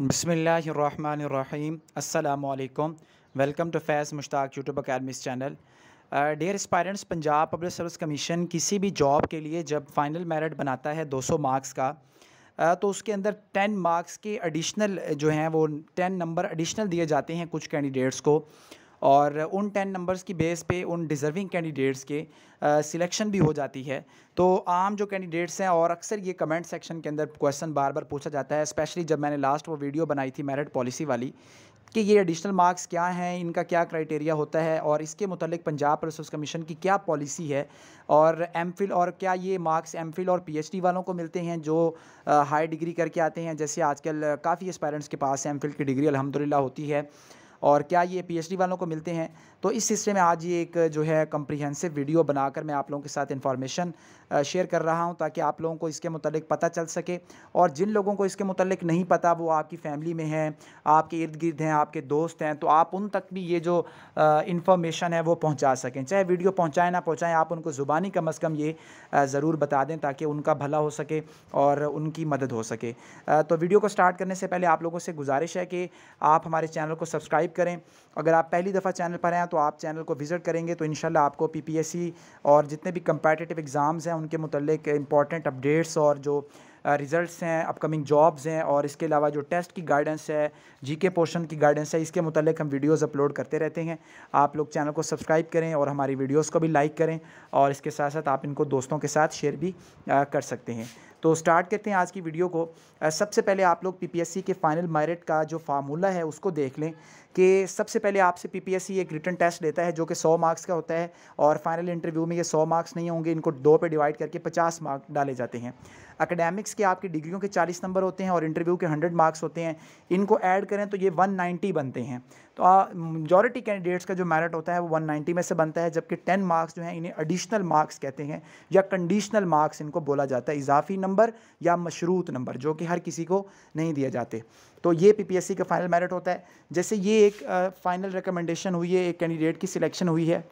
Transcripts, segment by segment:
बसमीम् अल्लाम welcome to Faiz Mushtaq YouTube academy's channel dear aspirants Punjab public service commission किसी भी job के लिए जब फ़ाइनल मेरिट बनाता है 200 मार्क्स का तो उसके अंदर 10 मार्क्स के एडिशनल जो हैं वो 10 नंबर एडिशनल दिए जाते हैं कुछ कैंडिडेट्स को और उन टेन नंबर्स की बेस पे उन डिज़र्विंग कैंडिडेट्स के सिलेक्शन भी हो जाती है तो आम जो कैंडिडेट्स हैं और अक्सर ये कमेंट सेक्शन के अंदर क्वेश्चन बार बार पूछा जाता है स्पेशली जब मैंने लास्ट वो वीडियो बनाई थी मेरिट पॉलिसी वाली कि ये एडिशनल मार्क्स क्या हैं इनका क्या क्राइटेरिया होता है और इसके मतलब पंजाब रिसोर्स कमीशन की क्या पॉलिसी है और एम और क्या ये मार्क्स एम और पी वालों को मिलते हैं जो हाई डिग्री करके आते हैं जैसे आजकल काफ़ी एस्पायरेंट्स के पास एम की डिग्री अलहमदिल्ला होती है और क्या ये पीएचडी वालों को मिलते हैं तो इस सिलसिले में आज ये एक जो है कम्प्रीहेंसिव वीडियो बनाकर मैं आप लोगों के साथ इन्फॉर्मेशन शेयर कर रहा हूँ ताकि आप लोगों को इसके मतलब पता चल सके और जिन लोगों को इसके मतलब नहीं पता वो आपकी फ़ैमिली में हैं आपके इर्द गिर्द हैं आपके दोस्त हैं तो आप उन तक भी ये जो इन्फॉर्मेशन है वो पहुँचा सकें चाहे वीडियो पहुँचाएँ ना पहुँचाएँ आप उनको ज़ुबानी कम अज़ कम ये ज़रूर बता दें ताकि उनका भला हो सके और उनकी मदद हो सके तो वीडियो को स्टार्ट करने से पहले आप लोगों से गुजारिश है कि आप हमारे चैनल को सब्सक्राइब करें अगर आप पहली दफ़ा चैनल पर हैं तो आप चैनल को विज़िट करेंगे तो इनशाला आपको पी और जितने भी कम्पटिटिव एग्ज़ाम्स हैं उनके मतलब इंपॉर्टेंट अपडेट्स और जो रिज़ल्ट हैं अपकमिंग जॉब्स हैं और इसके अलावा जो टेस्ट की गाइडेंस है जीके पोर्शन की गाइडेंस है इसके मतलब हम वीडियोस अपलोड करते रहते हैं आप लोग चैनल को सब्सक्राइब करें और हमारी वीडियोस को भी लाइक करें और इसके साथ साथ आप इनको दोस्तों के साथ शेयर भी आ, कर सकते हैं तो स्टार्ट करते हैं आज की वीडियो को सबसे पहले आप लोग सी के फाइनल मेरिट का जो फार्मूला है उसको देख लें कि सबसे पहले आपसे पीपीएससी एक रिटर्न टेस्ट लेता है जो कि 100 मार्क्स का होता है और फाइनल इंटरव्यू में ये 100 मार्क्स नहीं होंगे इनको दो पे डिवाइड करके 50 मार्क डाले जाते हैं अकेडेमिक्स के आपकी डिग्रियों के 40 नंबर होते हैं और इंटरव्यू के 100 मार्क्स होते हैं इनको ऐड करें तो ये 190 बनते हैं तो मेजॉरिटी कैंडिडेट्स का जो मेरिट होता है वो 190 में से बनता है जबकि 10 मार्क्स जो हैं इन्हें एडिशनल मार्क्स कहते हैं या कंडीशनल मार्क्स इनको बोला जाता है इजाफी नंबर या मशरूत नंबर जो कि हर किसी को नहीं दिए जाते तो ये पीपीएससी का फाइनल मेरिट होता है जैसे ये एक फाइनल रिकमेंडेशन हुई है एक कैंडिडेट की सिलेक्शन हुई है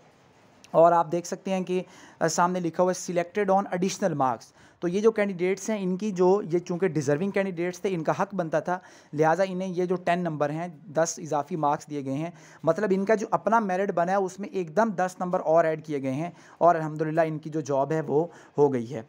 और आप देख सकते हैं कि सामने लिखा हुआ है सिलेक्टेड ऑन एडिशनल मार्क्स तो ये जो कैंडिडेट्स हैं इनकी जो ये चूँकि डिज़र्विंग कैंडिडेट्स थे इनका हक बनता था लिहाजा इन्हें ये जो टेन नंबर हैं दस इजाफी मार्क्स दिए गए हैं मतलब इनका जो अपना मेरिट बना है उसमें एकदम दस नंबर और ऐड किए गए हैं और अलहमदिल्ला इनकी जो जॉब है वो हो गई है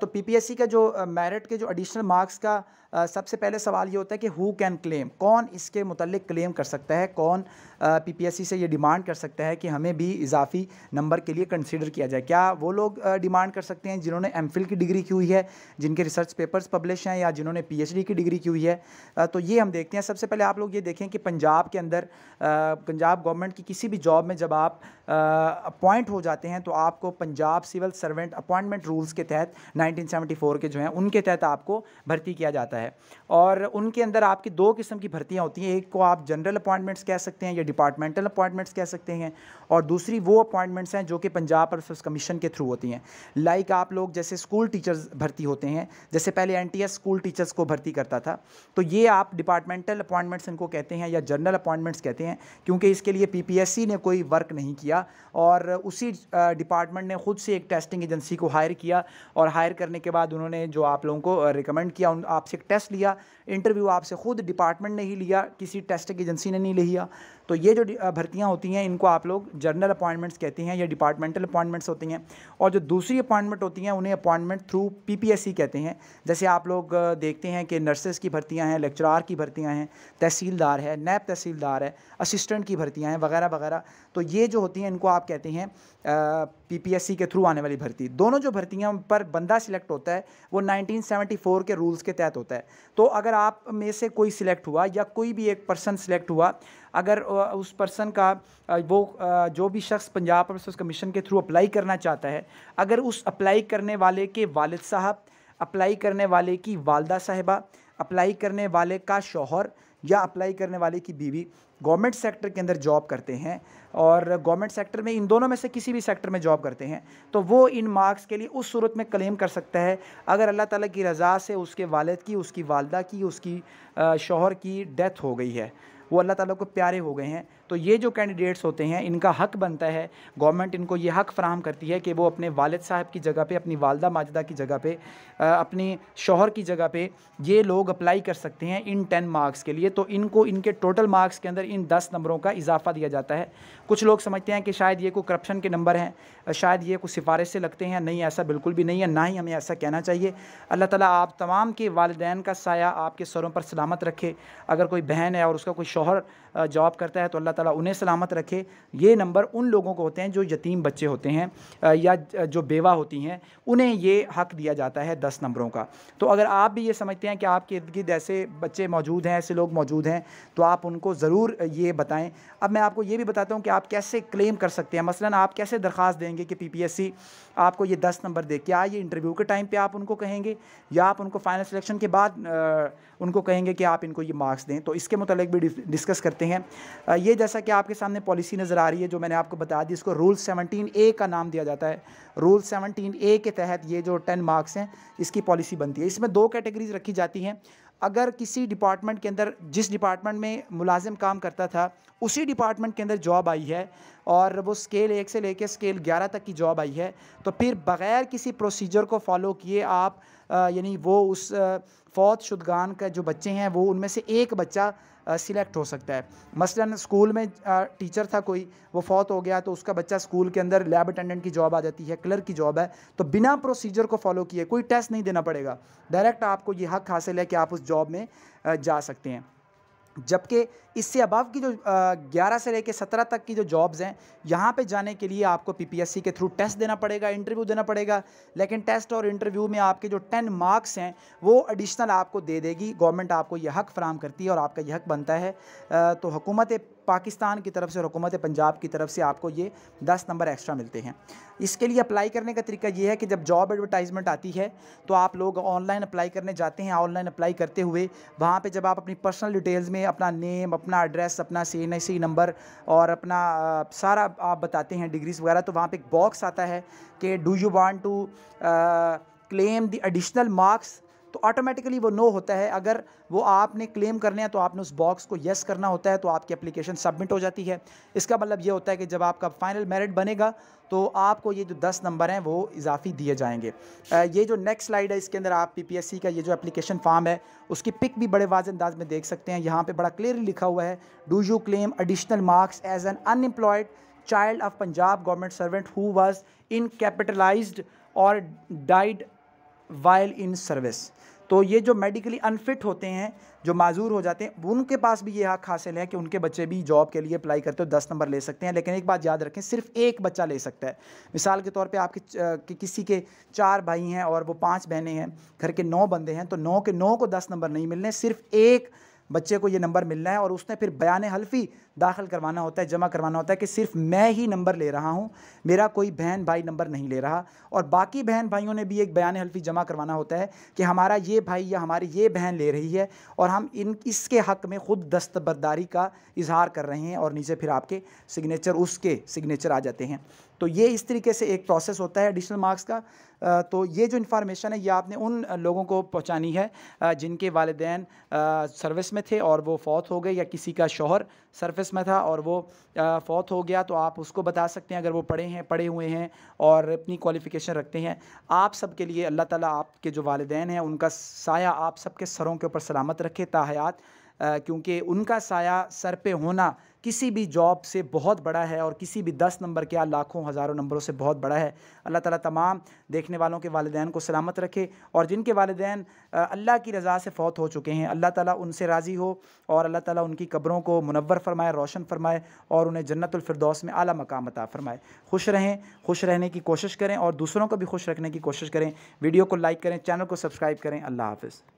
तो पीपीएससी का जो मेरिट के जो एडिशनल मार्क्स का सबसे पहले सवाल ये होता है कि हु कैन क्लेम कौन इसके मतलब क्लेम कर सकता है कौन पीपीएससी से ये डिमांड कर सकता है कि हमें भी इजाफी नंबर के लिए कंसिडर किया जाए क्या वो लोग डिमांड कर सकते हैं जिन्होंने एम की डिग्री की हुई है जिनके रिसर्च पेपर्स पब्लिश हैं या जिन्होंने पी की डिग्री की हुई है तो ये हम देखते हैं सबसे पहले आप लोग ये देखें कि पंजाब के अंदर पंजाब गवर्नमेंट की किसी भी जॉब में जब आप अपॉइंट हो जाते हैं तो आपको Punjab civil servant appointment rules के तहत 1974 के जो हैं उनके तहत आपको भर्ती किया जाता है होता है और उनके अंदर आपकी दो किस्म की भर्तियाँ होती हैं एक को आप जनरल अपॉइंटमेंट्स कह सकते हैं या डिपार्टमेंटल अपॉइंटमेंट्स कह सकते हैं और दूसरी वो अपॉइंटमेंट्स हैं जो कि पंजाब सर्विस कमीशन के थ्रू होती हैं लाइक आप लोग जैसे स्कूल टीचर्स भर्ती होते हैं जैसे पहले एन स्कूल टीचर्स को भर्ती करता था तो ये आप डिपार्टमेंटल अपॉइंटमेंट्स इनको कहते हैं या जनरल अपॉइंटमेंट्स कहते हैं क्योंकि इसके लिए पी ने कोई वर्क नहीं किया और उसी डिपार्टमेंट ने ख़ुद से एक टेस्टिंग एजेंसी को हायर किया और हायर करने के बाद उन्होंने जो आप लोगों को रिकमेंड किया उन आपसे एक टेस्ट लिया इंटरव्यू आपसे खुद डिपार्टमेंट ने ही लिया किसी टेस्ट एजेंसी ने नहीं लिया तो ये जो भर्तियाँ होती हैं इनको आप लोग जर्नल अपॉइंटमेंट्स कहते हैं या डिपार्टमेंटल अपॉइंटमेंट्स होती हैं और जो दूसरी अपॉइंटमेंट होती हैं उन्हें अपॉइंटमेंट थ्रू पी कहते हैं जैसे आप लोग देखते हैं कि नर्सेज़ की भर्तियाँ हैं लेक्चरार की भर्तियाँ हैं तहसीलदार है नैब तहसीलदार है असिस्टेंट की भर्तियाँ हैं वगैरह वगैरह तो ये जो होती हैं इनको आप कहते हैं पीपीएससी के थ्रू आने वाली भर्ती दोनों जो भर्तियाँ पर बंदा सिलेक्ट होता है वो 1974 के रूल्स के तहत होता है है तो अगर आप में से कोई सिलेक्ट हुआ या कोई भी एक पर्सन सिलेक्ट हुआ अगर उस पर्सन का वो जो भी शख्स पंजाब पब्लिक कमीशन के थ्रू अप्लाई करना चाहता है अगर उस अप्लाई करने वाले के वालद साहब अप्लाई करने वाले की वालदा साहिबा अप्लाई करने वाले का शोहर या अप्लाई करने वाले की बीवी गवर्नमेंट सेक्टर के अंदर जॉब करते हैं और गवर्नमेंट सेक्टर में इन दोनों में से किसी भी सेक्टर में जॉब करते हैं तो वो इन मार्क्स के लिए उस सूरत में क्लेम कर सकता है अगर अल्लाह ताला की रज़ा से उसके वालद की उसकी वालदा की उसकी शोहर की डेथ हो गई है वो अल्लाह ताला को प्यारे हो गए हैं तो ये जो कैंडिडेट्स होते हैं इनका हक बनता है गवर्नमेंट इनको ये हक फ्राहम करती है कि वो अपने वालद साहब की जगह पे अपनी वालदा माजदा की जगह पे अपने शोहर की जगह पे ये लोग अप्लाई कर सकते हैं इन टेन मार्क्स के लिए तो इनको इनके टोटल मार्क्स के अंदर इन दस नंबरों का इजाफा दिया जाता है कुछ लोग समझते हैं कि शायद ये को करप्शन के नंबर हैं शायद ये कुछ सिफारिश से लगते हैं नहीं ऐसा बिल्कुल भी नहीं है ना ही हमें ऐसा कहना चाहिए अल्लाह ताला आप तमाम के वालदेन का साया आपके सरों पर सलामत रखे अगर कोई बहन है और उसका कोई शोहर जॉब करता है तो अल्लाह ताला उन्हें सलामत रखे ये नंबर उन लोगों को होते हैं जो यतीम बच्चे होते हैं या जो बेवा होती हैं उन्हें ये हक दिया जाता है दस नंबरों का तो अगर आप भी ये समझते हैं कि आपके इर्द गिर्द ऐसे बच्चे मौजूद हैं ऐसे लोग मौजूद हैं तो आप उनको ज़रूर ये बताएँ अब मैं आपको ये भी बताता हूँ कि आप कैसे क्लेम कर सकते हैं मसला आप कैसे दरख्वास्त देंगे कि पी आपको ये दस नंबर दे क्या ये इंटरव्यू के टाइम पर आप उनको कहेंगे या आप उनको फ़ाइनल सिलेक्शन के बाद उनको कहेंगे कि आप इनको ये मार्क्स दें तो इसके मतलब भी डिस्कस करते हैं ये जैसा कि आपके सामने पॉलिसी नज़र आ रही है जो मैंने आपको बता दी इसको रूल सेवनटीन ए का नाम दिया जाता है रूल सेवनटीन ए के तहत ये जो टेन मार्क्स हैं इसकी पॉलिसी बनती है इसमें दो कैटेगरीज रखी जाती हैं अगर किसी डिपार्टमेंट के अंदर जिस डिपार्टमेंट में मुलाजिम काम करता था उसी डिपार्टमेंट के अंदर जॉब आई है और वो स्केल एक से लेकर स्केल ग्यारह तक की जॉब आई है तो फिर बग़ैर किसी प्रोसीजर को फॉलो किए आप यानी वो उस फौत शुदगान का जो बच्चे हैं वो उनमें से एक बच्चा सिलेक्ट हो सकता है मसलन स्कूल में टीचर था कोई वो फौत हो गया तो उसका बच्चा स्कूल के अंदर लैब अटेंडेंट की जॉब आ जाती है क्लर्क की जॉब है तो बिना प्रोसीजर को फॉलो किए कोई टेस्ट नहीं देना पड़ेगा डायरेक्ट आपको ये हक हासिल है कि आप उस जॉब में जा सकते हैं जबकि इससे अबव की जो ग्यारह से लेकर सत्रह तक की जो जॉब्स हैं यहाँ पे जाने के लिए आपको पीपीएससी के थ्रू टेस्ट देना पड़ेगा इंटरव्यू देना पड़ेगा लेकिन टेस्ट और इंटरव्यू में आपके जो टेन मार्क्स हैं वो एडिशनल आपको दे देगी गवर्नमेंट आपको यह हक फराम करती है और आपका यह हक बनता है तो हुकूमत पाकिस्तान की तरफ से और हुकूमत पंजाब की तरफ से आपको ये दस नंबर एक्स्ट्रा मिलते हैं इसके लिए अप्लाई करने का तरीका ये है कि जब जॉब एडवर्टाइजमेंट आती है तो आप लोग ऑनलाइन अप्लाई करने जाते हैं ऑनलाइन अप्लाई करते हुए वहाँ पर जब आप अपनी पर्सनल डिटेल्स में अपना नेम अपना एड्रेस अपना सी एन सी नंबर और अपना सारा आप बताते हैं डिग्रीज वगैरह तो वहाँ पर एक बॉक्स आता है कि do you want to claim the additional marks तो ऑटोमेटिकली वो नो होता है अगर वो आपने क्लेम करने हैं तो आपने उस बॉक्स को येस करना होता है तो आपकी एप्लीकेशन सबमिट हो जाती है इसका मतलब ये होता है कि जब आपका फाइनल मेरिट बनेगा तो आपको ये जो दस नंबर हैं वो इजाफी दिए जाएंगे ये जो नेक्स्ट स्लाइड है इसके अंदर आप पीपीएससी का ये जो एप्लीकेशन फॉर्म है उसकी पिक भी बड़े वाज अंदाज में देख सकते हैं यहाँ पर बड़ा क्लियरली लिखा हुआ है do you claim additional marks as an unemployed of Punjab government servant who who in capitalized और डाइड वाइल इन सर्विस तो ये जो मेडिकली अनफिट होते हैं जो माजूर हो जाते हैं उनके पास भी ये हक हासिल है कि उनके बच्चे भी जॉब के लिए अप्लाई करते हो दस नंबर ले सकते हैं लेकिन एक बात याद रखें सिर्फ एक बच्चा ले सकता है मिसाल के तौर पे आपके कि किसी के चार भाई हैं और वो पांच बहनें हैं घर के नौ बंदे हैं तो नौ के नौ को दस नंबर नहीं मिलने सिर्फ एक बच्चे को ये नंबर मिलना है और उसने फिर बयान हल्फी दाखिल करवाना होता है जमा करवाना होता है कि सिर्फ मैं ही नंबर ले रहा हूँ मेरा कोई बहन भाई नंबर नहीं ले रहा और बाकी बहन भाइयों ने भी एक बयान हल्फी जमा करवाना होता है कि हमारा ये भाई या हमारी ये बहन ले रही है और हम इन इसके हक़ में ख़ुद दस्तबरदारी का इजहार कर रहे हैं और नीचे फिर आपके सिग्नेचर उसके सिग्नेचर आ जाते हैं तो ये इस तरीके से एक प्रोसेस होता है एडिशनल मार्क्स का तो ये जो इन्फॉर्मेशन है ये आपने उन लोगों को पहुंचानी है जिनके वालदेन सर्विस में थे और वो फौत हो गए या किसी का शोहर सर्विस प्रोसेस में था और वो फौत हो गया तो आप उसको बता सकते हैं अगर वो पढ़े हैं पढ़े हुए हैं और अपनी क्वालिफ़िकेशन रखते हैं आप सब के लिए अल्लाह ताला आपके जो वालदेन हैं उनका साया आप सबके सरों के ऊपर सलामत रखे ताहयात क्योंकि उनका साया सर पे होना किसी भी जॉब से बहुत बड़ा है और किसी भी दस नंबर या लाखों हज़ारों नंबरों से बहुत बड़ा है अल्लाह ताला तमाम देखने वालों के वालदेन को सलामत रखे और जिनके वालदेन अल्लाह की रज़ा से फ़ौत हो चुके हैं अल्लाह ताला उनसे राज़ी हो और अल्लाह ताला उनकी कब्रों को मुनवर फरमाए रोशन फरमाए और उन्हें जन्नतफरदौस में आला मकाम अता फरमाए खुश रहें खुश रहने की कोशिश करें और दूसरों को भी खुश रखने की कोशिश करें वीडियो को लाइक करें चैनल को सब्सक्राइब करें अल्लाह हाफिज़